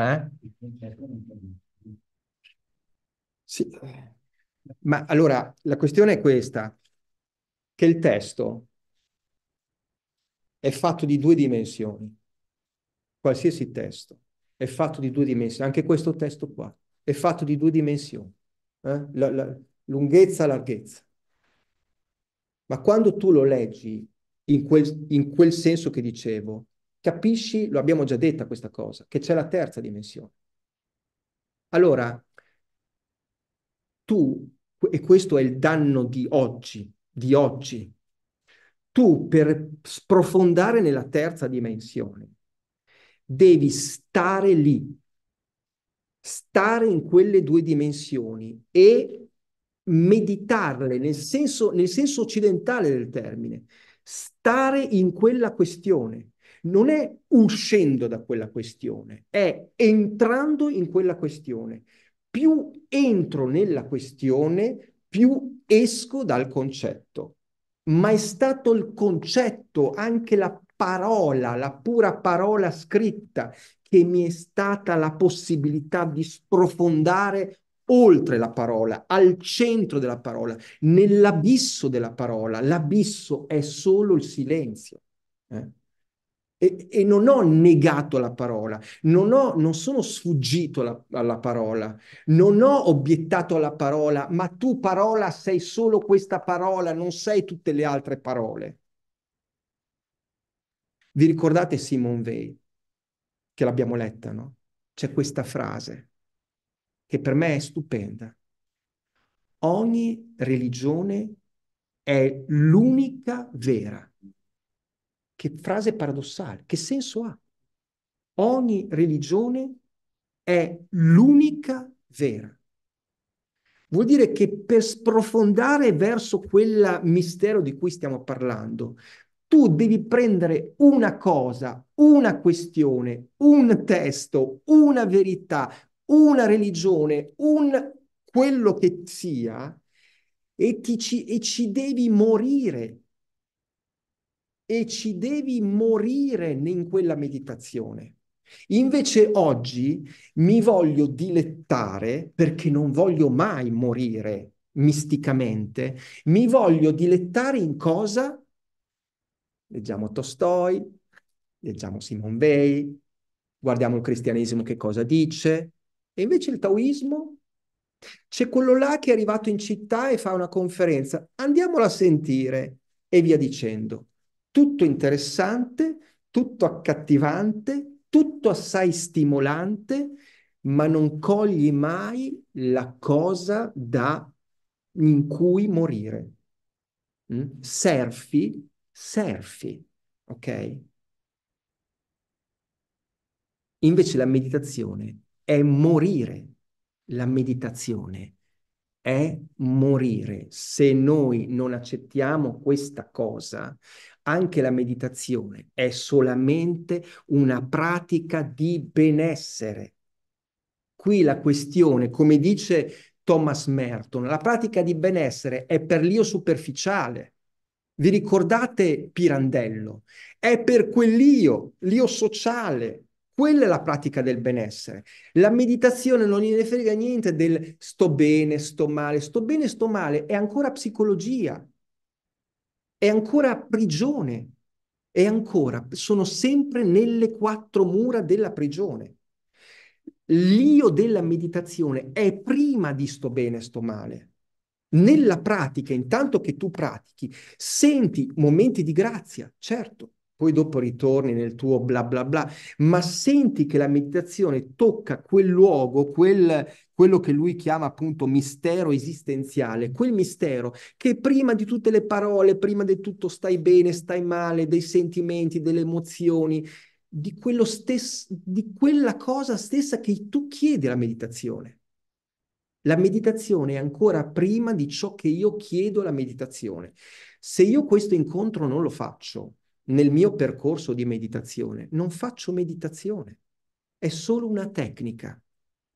Eh? Sì. Ma allora la questione è questa, che il testo è fatto di due dimensioni, qualsiasi testo è fatto di due dimensioni, anche questo testo qua è fatto di due dimensioni, eh? la, la, lunghezza, larghezza. Ma quando tu lo leggi in quel, in quel senso che dicevo, Capisci, lo abbiamo già detta questa cosa, che c'è la terza dimensione. Allora, tu, e questo è il danno di oggi, di oggi, tu per sprofondare nella terza dimensione devi stare lì, stare in quelle due dimensioni e meditarle nel senso, nel senso occidentale del termine, stare in quella questione non è uscendo da quella questione, è entrando in quella questione. Più entro nella questione, più esco dal concetto. Ma è stato il concetto, anche la parola, la pura parola scritta, che mi è stata la possibilità di sprofondare oltre la parola, al centro della parola, nell'abisso della parola. L'abisso è solo il silenzio. Eh? E, e, non ho negato la parola, non, ho, non sono sfuggito la, alla parola, non ho obiettato alla parola, ma tu parola sei solo questa parola, non sei tutte le altre parole. Vi ricordate Simone Weil, che l'abbiamo letta, no? C'è questa frase che per me è stupenda. Ogni religione è l'unica vera che frase paradossale, che senso ha? Ogni religione è l'unica vera. Vuol dire che per sprofondare verso quel mistero di cui stiamo parlando, tu devi prendere una cosa, una questione, un testo, una verità, una religione, un quello che sia, e, ci, e ci devi morire e ci devi morire in quella meditazione. Invece oggi mi voglio dilettare perché non voglio mai morire misticamente, mi voglio dilettare in cosa? Leggiamo Tolstoi, leggiamo Simon Weil, guardiamo il cristianesimo che cosa dice, e invece il taoismo? C'è quello là che è arrivato in città e fa una conferenza, andiamola a sentire e via dicendo tutto interessante, tutto accattivante, tutto assai stimolante, ma non cogli mai la cosa da, in cui morire. Mm? Serfi, serfi, ok? Invece la meditazione è morire. La meditazione è morire. Se noi non accettiamo questa cosa, anche la meditazione è solamente una pratica di benessere. Qui la questione, come dice Thomas Merton, la pratica di benessere è per l'io superficiale. Vi ricordate Pirandello? È per quell'io, l'io sociale. Quella è la pratica del benessere. La meditazione non gliene frega niente del sto bene, sto male. Sto bene, sto male è ancora psicologia è ancora prigione, è ancora, sono sempre nelle quattro mura della prigione. L'io della meditazione è prima di sto bene, sto male. Nella pratica, intanto che tu pratichi, senti momenti di grazia, certo, poi dopo ritorni nel tuo bla bla bla, ma senti che la meditazione tocca quel luogo, quel, quello che lui chiama appunto mistero esistenziale, quel mistero che prima di tutte le parole, prima di tutto stai bene, stai male, dei sentimenti, delle emozioni, di, quello stesso, di quella cosa stessa che tu chiedi alla meditazione. La meditazione è ancora prima di ciò che io chiedo alla meditazione. Se io questo incontro non lo faccio, nel mio percorso di meditazione non faccio meditazione, è solo una tecnica,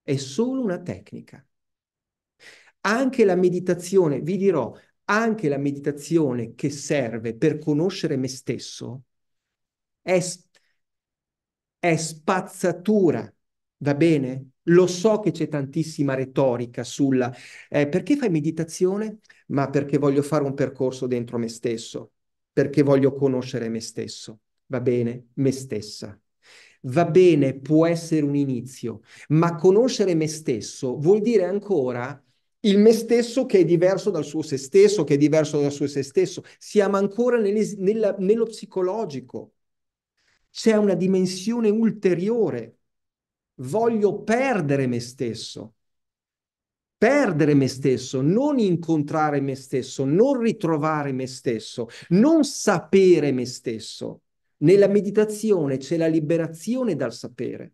è solo una tecnica. Anche la meditazione, vi dirò, anche la meditazione che serve per conoscere me stesso è, è spazzatura, va bene? Lo so che c'è tantissima retorica sulla eh, perché fai meditazione? Ma perché voglio fare un percorso dentro me stesso perché voglio conoscere me stesso. Va bene, me stessa. Va bene, può essere un inizio, ma conoscere me stesso vuol dire ancora il me stesso che è diverso dal suo se stesso, che è diverso dal suo se stesso. Siamo ancora nel, nella, nello psicologico. C'è una dimensione ulteriore. Voglio perdere me stesso perdere me stesso, non incontrare me stesso, non ritrovare me stesso, non sapere me stesso. Nella meditazione c'è la liberazione dal sapere.